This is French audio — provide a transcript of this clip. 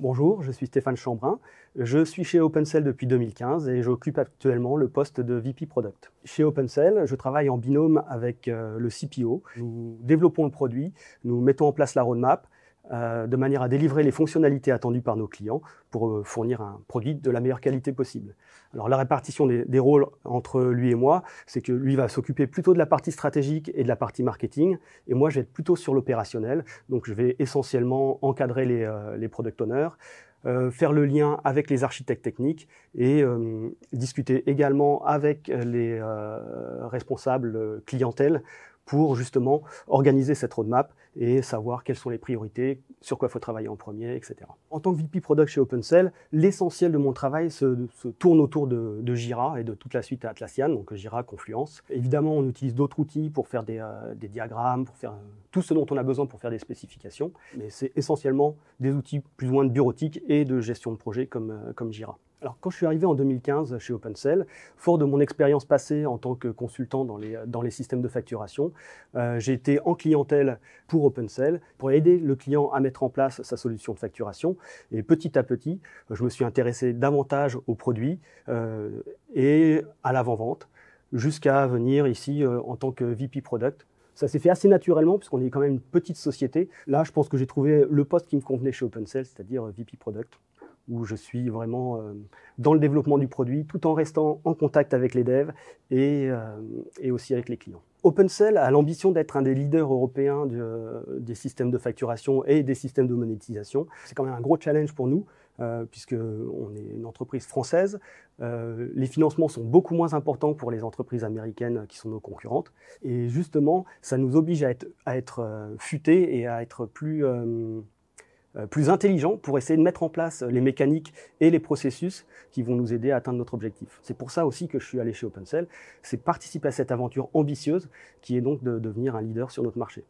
Bonjour, je suis Stéphane Chambrin. Je suis chez OpenCell depuis 2015 et j'occupe actuellement le poste de VP Product. Chez OpenCell, je travaille en binôme avec euh, le CPO. Nous développons le produit, nous mettons en place la roadmap, euh, de manière à délivrer les fonctionnalités attendues par nos clients pour euh, fournir un produit de la meilleure qualité possible. Alors la répartition des, rôles entre lui et moi, c'est que lui va s'occuper plutôt de la partie stratégique et de la partie marketing, et moi je vais être plutôt sur l'opérationnel, donc je vais essentiellement encadrer les, euh, les product owners, euh, faire le lien avec les architectes techniques et euh, discuter également avec les euh, responsables clientèle pour justement organiser cette roadmap et savoir quelles sont les priorités, sur quoi faut travailler en premier, etc. En tant que VP Product chez OpenCell, l'essentiel de mon travail se, tourne autour de, Jira et de toute la suite à Atlassian, donc Jira, Confluence. Évidemment, on utilise d'autres outils pour faire des, diagrammes, pour faire tout ce dont on a besoin pour faire des spécifications, mais c'est essentiellement des outils plus ou moins de bureautique et de gestion de projet euh, comme, Jira. Alors, quand je suis arrivé en 2015 chez OpenCell, fort de mon expérience passée en tant que consultant dans les, dans systèmes de facturation, euh, j'ai été en clientèle pour OpenCell pour aider le client à mettre en place sa solution de facturation. Et petit à petit, je me suis intéressé davantage aux produits euh, et à l'avant-vente jusqu'à venir ici en tant que VP Product ça s'est fait assez naturellement, puisqu'on est quand même une petite société. Là, je pense que j'ai trouvé le poste qui me convenait chez OpenCell, c'est-à-dire euh, VP Product, où je suis vraiment euh, dans le développement du produit, tout en restant en contact avec les devs et, euh, aussi avec les clients. OpenCell a l'ambition d'être un des leaders européens des systèmes de facturation et des systèmes de monétisation. C'est quand même un gros challenge pour nous, euh, puisque puisqu'on est une entreprise française. Euh, les financements sont beaucoup moins importants pour les entreprises américaines qui sont nos concurrentes. Et justement, ça nous oblige à être, euh, futés et à être plus, plus intelligents pour essayer de mettre en place les mécaniques et les processus qui vont nous aider à atteindre notre objectif. C'est pour ça aussi que je suis allé chez OpenCell, c'est participer à cette aventure ambitieuse qui est donc de devenir un leader sur notre marché.